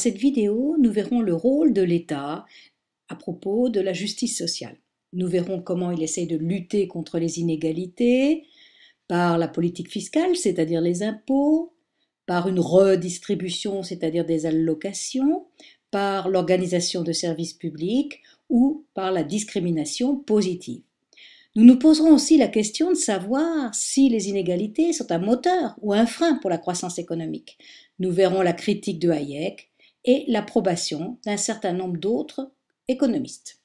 cette vidéo, nous verrons le rôle de l'État à propos de la justice sociale. Nous verrons comment il essaye de lutter contre les inégalités par la politique fiscale, c'est-à-dire les impôts, par une redistribution, c'est-à-dire des allocations, par l'organisation de services publics ou par la discrimination positive. Nous nous poserons aussi la question de savoir si les inégalités sont un moteur ou un frein pour la croissance économique. Nous verrons la critique de Hayek, et l'approbation d'un certain nombre d'autres économistes.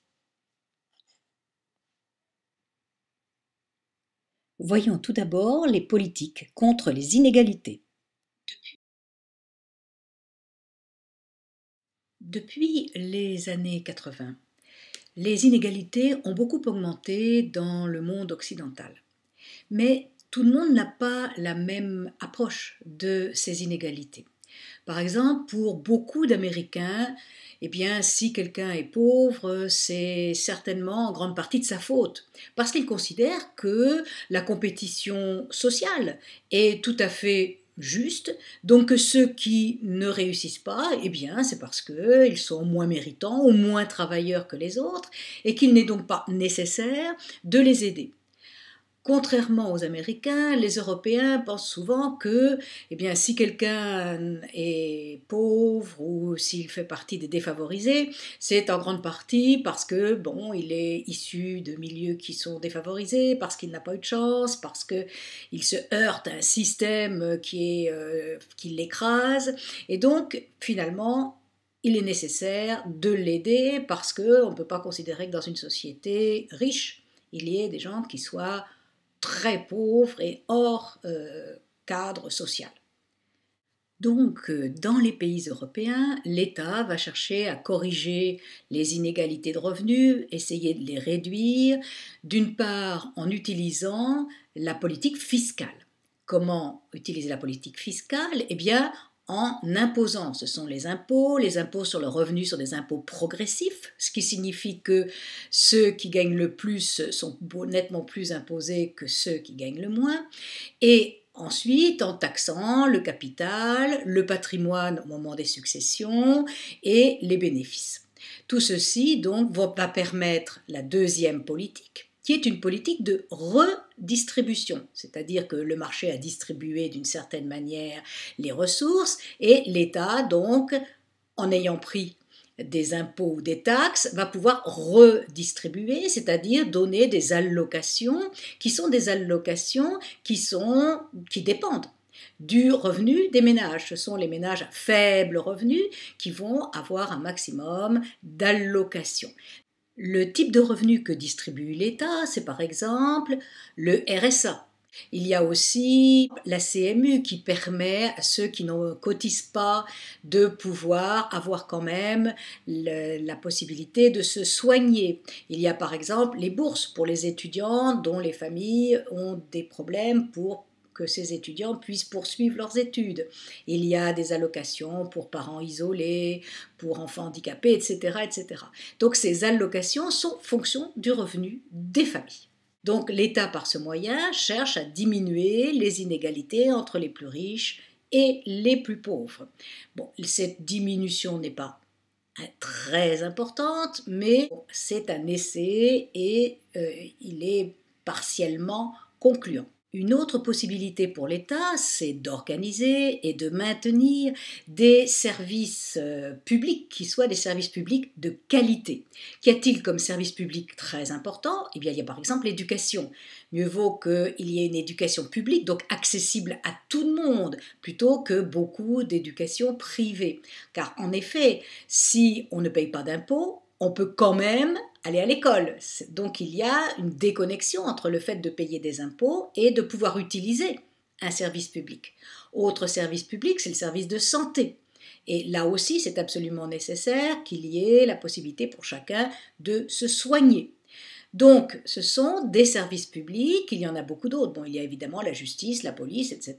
Voyons tout d'abord les politiques contre les inégalités. Depuis les années 80, les inégalités ont beaucoup augmenté dans le monde occidental. Mais tout le monde n'a pas la même approche de ces inégalités. Par exemple, pour beaucoup d'Américains, eh bien, si quelqu'un est pauvre, c'est certainement en grande partie de sa faute, parce qu'il considère que la compétition sociale est tout à fait juste. Donc que ceux qui ne réussissent pas, eh bien, c'est parce qu'ils sont moins méritants ou moins travailleurs que les autres, et qu'il n'est donc pas nécessaire de les aider. Contrairement aux Américains, les Européens pensent souvent que, eh bien, si quelqu'un est pauvre ou s'il fait partie des défavorisés, c'est en grande partie parce que, bon, il est issu de milieux qui sont défavorisés, parce qu'il n'a pas eu de chance, parce qu'il il se heurte à un système qui est, euh, qui l'écrase, et donc finalement, il est nécessaire de l'aider parce qu'on ne peut pas considérer que dans une société riche, il y ait des gens qui soient très pauvres et hors euh, cadre social. Donc, euh, dans les pays européens, l'État va chercher à corriger les inégalités de revenus, essayer de les réduire, d'une part en utilisant la politique fiscale. Comment utiliser la politique fiscale Eh bien, en imposant. Ce sont les impôts, les impôts sur le revenu sont des impôts progressifs, ce qui signifie que ceux qui gagnent le plus sont nettement plus imposés que ceux qui gagnent le moins. Et Ensuite, en taxant le capital, le patrimoine au moment des successions et les bénéfices. Tout ceci, donc, va permettre la deuxième politique, qui est une politique de re distribution, c'est-à-dire que le marché a distribué d'une certaine manière les ressources et l'État, donc, en ayant pris des impôts ou des taxes, va pouvoir redistribuer, c'est-à-dire donner des allocations qui sont des allocations qui, sont, qui dépendent du revenu des ménages. Ce sont les ménages à faible revenu qui vont avoir un maximum d'allocations. Le type de revenu que distribue l'État, c'est par exemple le RSA. Il y a aussi la CMU qui permet à ceux qui ne cotisent pas de pouvoir avoir quand même la possibilité de se soigner. Il y a par exemple les bourses pour les étudiants dont les familles ont des problèmes pour que ces étudiants puissent poursuivre leurs études. Il y a des allocations pour parents isolés, pour enfants handicapés, etc. etc. Donc ces allocations sont fonction du revenu des familles. Donc l'État, par ce moyen, cherche à diminuer les inégalités entre les plus riches et les plus pauvres. Bon, cette diminution n'est pas hein, très importante, mais c'est un essai et euh, il est partiellement concluant. Une autre possibilité pour l'État, c'est d'organiser et de maintenir des services euh, publics qui soient des services publics de qualité. Qu'y a-t-il comme service public très important Eh bien, il y a par exemple l'éducation. Mieux vaut qu'il y ait une éducation publique, donc accessible à tout le monde, plutôt que beaucoup d'éducation privée. Car en effet, si on ne paye pas d'impôts, on peut quand même aller à l'école. Donc il y a une déconnexion entre le fait de payer des impôts et de pouvoir utiliser un service public. Autre service public, c'est le service de santé. Et là aussi, c'est absolument nécessaire qu'il y ait la possibilité pour chacun de se soigner. Donc, ce sont des services publics, il y en a beaucoup d'autres. Bon, il y a évidemment la justice, la police, etc.,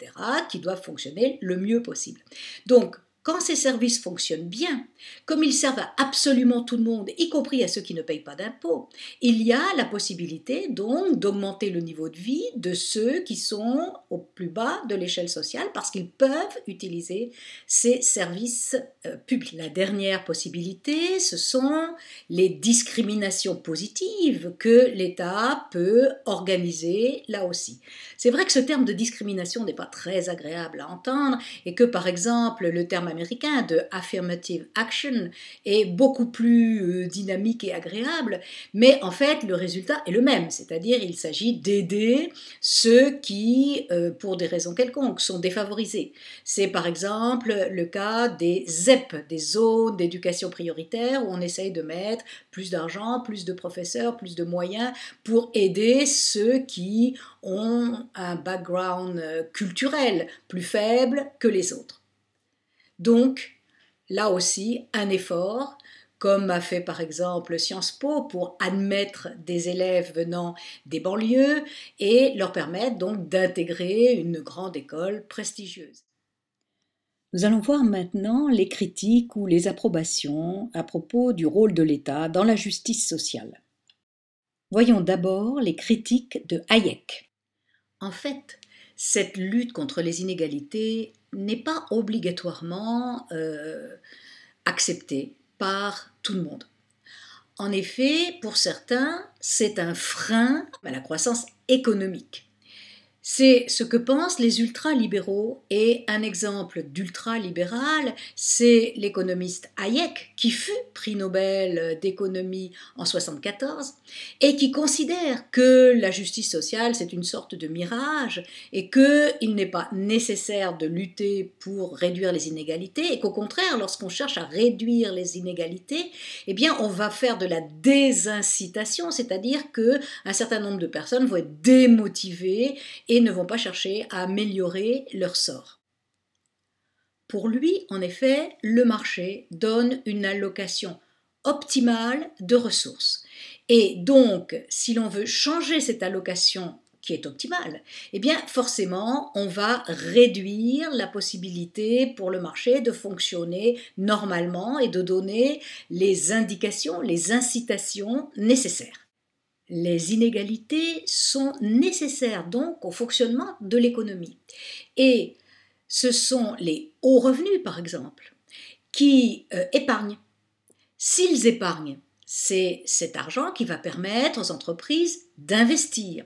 qui doivent fonctionner le mieux possible. Donc, quand ces services fonctionnent bien, comme ils servent à absolument tout le monde, y compris à ceux qui ne payent pas d'impôts, il y a la possibilité donc d'augmenter le niveau de vie de ceux qui sont au plus bas de l'échelle sociale parce qu'ils peuvent utiliser ces services euh, publics. La dernière possibilité, ce sont les discriminations positives que l'État peut organiser là aussi. C'est vrai que ce terme de discrimination n'est pas très agréable à entendre et que par exemple le terme américain de affirmative action est beaucoup plus euh, dynamique et agréable, mais en fait le résultat est le même, c'est-à-dire il s'agit d'aider ceux qui, euh, pour des raisons quelconques, sont défavorisés. C'est par exemple le cas des ZEP, des zones d'éducation prioritaire, où on essaye de mettre plus d'argent, plus de professeurs, plus de moyens pour aider ceux qui ont un background euh, culturel plus faible que les autres. Donc, là aussi, un effort, comme a fait par exemple Sciences Po pour admettre des élèves venant des banlieues et leur permettre donc d'intégrer une grande école prestigieuse. Nous allons voir maintenant les critiques ou les approbations à propos du rôle de l'État dans la justice sociale. Voyons d'abord les critiques de Hayek. En fait, cette lutte contre les inégalités n'est pas obligatoirement euh, acceptée par tout le monde. En effet, pour certains, c'est un frein à la croissance économique. C'est ce que pensent les ultralibéraux et un exemple d'ultralibéral, c'est l'économiste Hayek qui fut prix Nobel d'économie en 1974 et qui considère que la justice sociale c'est une sorte de mirage et qu'il n'est pas nécessaire de lutter pour réduire les inégalités et qu'au contraire lorsqu'on cherche à réduire les inégalités, eh bien on va faire de la désincitation, c'est-à-dire que un certain nombre de personnes vont être démotivées et ne vont pas chercher à améliorer leur sort. Pour lui, en effet, le marché donne une allocation optimale de ressources. Et donc, si l'on veut changer cette allocation qui est optimale, eh bien forcément, on va réduire la possibilité pour le marché de fonctionner normalement et de donner les indications, les incitations nécessaires. Les inégalités sont nécessaires donc au fonctionnement de l'économie. Et ce sont les hauts revenus, par exemple, qui euh, épargnent. S'ils épargnent, c'est cet argent qui va permettre aux entreprises d'investir.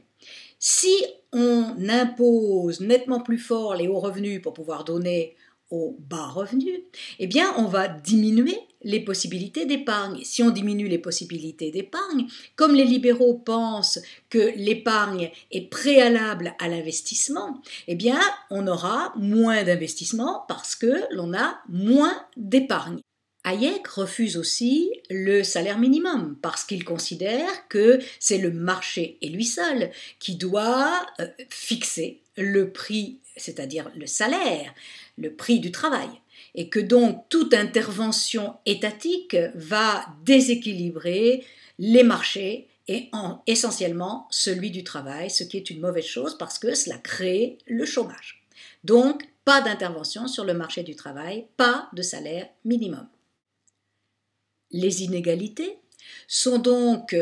Si on impose nettement plus fort les hauts revenus pour pouvoir donner bas revenus, eh bien, on va diminuer les possibilités d'épargne. Si on diminue les possibilités d'épargne, comme les libéraux pensent que l'épargne est préalable à l'investissement, eh bien, on aura moins d'investissement parce que l'on a moins d'épargne. Hayek refuse aussi le salaire minimum parce qu'il considère que c'est le marché et lui seul qui doit euh, fixer le prix, c'est-à-dire le salaire, le prix du travail, et que donc toute intervention étatique va déséquilibrer les marchés et en, essentiellement celui du travail, ce qui est une mauvaise chose parce que cela crée le chômage. Donc, pas d'intervention sur le marché du travail, pas de salaire minimum les inégalités sont donc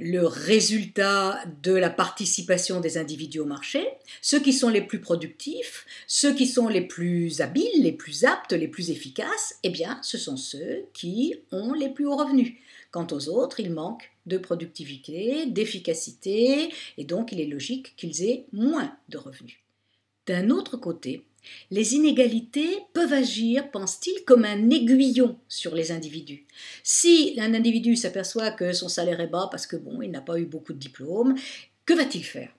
le résultat de la participation des individus au marché, ceux qui sont les plus productifs, ceux qui sont les plus habiles, les plus aptes, les plus efficaces, eh bien, ce sont ceux qui ont les plus hauts revenus. Quant aux autres, ils manquent de productivité, d'efficacité, et donc il est logique qu'ils aient moins de revenus. D'un autre côté, les inégalités peuvent agir, pense-t-il, comme un aiguillon sur les individus. Si un individu s'aperçoit que son salaire est bas parce que bon, il n'a pas eu beaucoup de diplômes, que va-t-il faire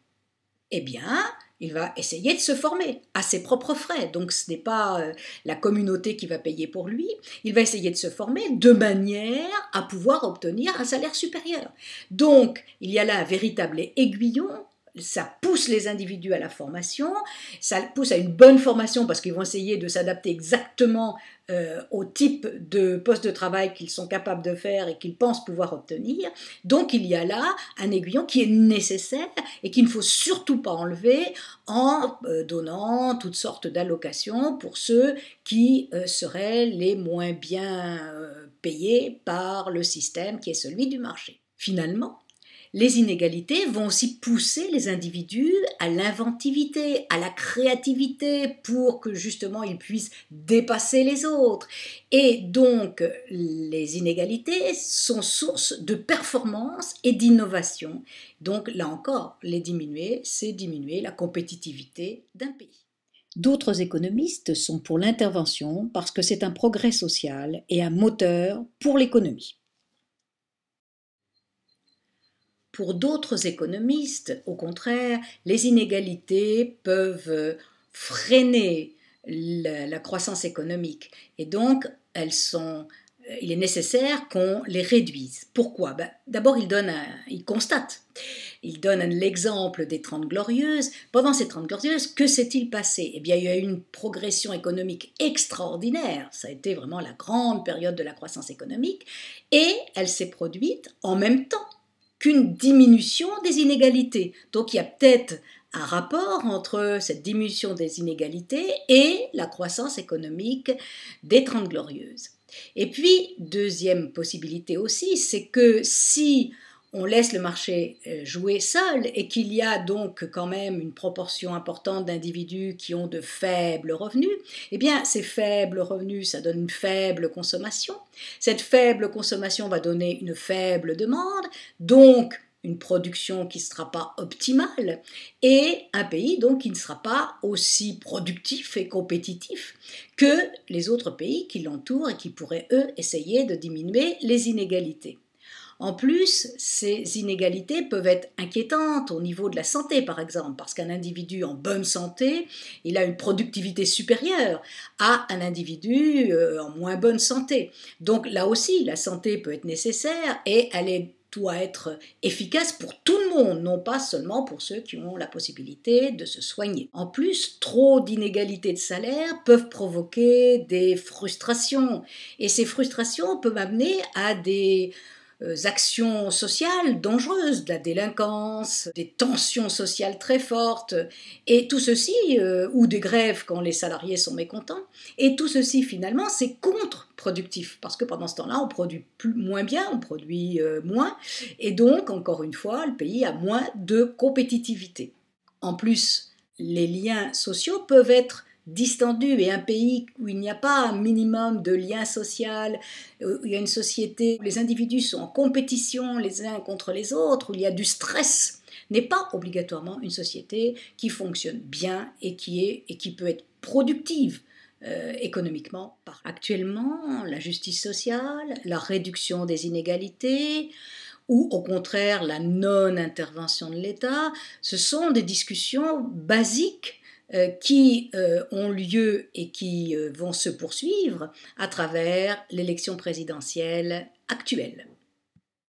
Eh bien, il va essayer de se former à ses propres frais. Donc ce n'est pas euh, la communauté qui va payer pour lui. Il va essayer de se former de manière à pouvoir obtenir un salaire supérieur. Donc il y a là un véritable aiguillon ça pousse les individus à la formation, ça pousse à une bonne formation parce qu'ils vont essayer de s'adapter exactement euh, au type de poste de travail qu'ils sont capables de faire et qu'ils pensent pouvoir obtenir. Donc il y a là un aiguillon qui est nécessaire et qu'il ne faut surtout pas enlever en euh, donnant toutes sortes d'allocations pour ceux qui euh, seraient les moins bien payés par le système qui est celui du marché. Finalement, les inégalités vont aussi pousser les individus à l'inventivité, à la créativité pour que justement ils puissent dépasser les autres. Et donc les inégalités sont source de performance et d'innovation. Donc là encore, les diminuer, c'est diminuer la compétitivité d'un pays. D'autres économistes sont pour l'intervention parce que c'est un progrès social et un moteur pour l'économie. Pour d'autres économistes, au contraire, les inégalités peuvent euh, freiner la, croissance économique et donc elles sont euh, il est nécessaire qu'on les réduise. Pourquoi ben, D'abord, il, donne un, il constate, il donne l'exemple des Trente Glorieuses. Pendant ces Trente Glorieuses, que s'est-il passé Eh bien, il y a eu une progression économique extraordinaire. Ça a été vraiment la grande période de la croissance économique. Et elle s'est produite en même temps qu'une diminution des inégalités. Donc il y a peut-être un rapport entre cette diminution des inégalités et la croissance économique des Trente Glorieuses. Et puis, deuxième possibilité aussi, c'est que si on laisse le marché euh, jouer seul et qu'il y a donc quand même une proportion importante d'individus qui ont de faibles revenus, eh bien ces faibles revenus, ça donne une faible consommation. Cette faible consommation va donner une faible demande, donc une production qui ne sera pas optimale et un pays donc qui ne sera pas aussi productif et compétitif que les autres pays qui l'entourent et qui pourraient eux essayer de diminuer les inégalités. En plus, ces inégalités peuvent être inquiétantes au niveau de la santé, par exemple, parce qu'un individu en bonne santé, il a une productivité supérieure à un individu euh, en moins bonne santé. Donc là aussi, la santé peut être nécessaire et elle doit être efficace pour tout le monde, non pas seulement pour ceux qui ont la possibilité de se soigner. En plus, trop d'inégalités de salaire peuvent provoquer des frustrations et ces frustrations peuvent amener à des euh, actions sociales dangereuses, de la délinquance, des tensions sociales très fortes, et tout ceci, euh, ou des grèves quand les salariés sont mécontents, et tout ceci finalement c'est contre-productif, parce que pendant ce temps-là on produit moins bien, on produit euh, moins, et donc encore une fois le pays a moins de compétitivité. En plus, les liens sociaux peuvent être distendu et un pays où il n'y a pas un minimum de lien social, où il y a une société où les individus sont en compétition les uns contre les autres, où il y a du stress, n'est pas obligatoirement une société qui fonctionne bien et qui, est, et qui peut être productive. Euh, économiquement. Actuellement, la justice sociale, la réduction des inégalités, ou au contraire la non-intervention de l'État, ce sont des discussions basiques euh, qui euh, ont lieu et qui euh, vont se poursuivre à travers l'élection présidentielle actuelle.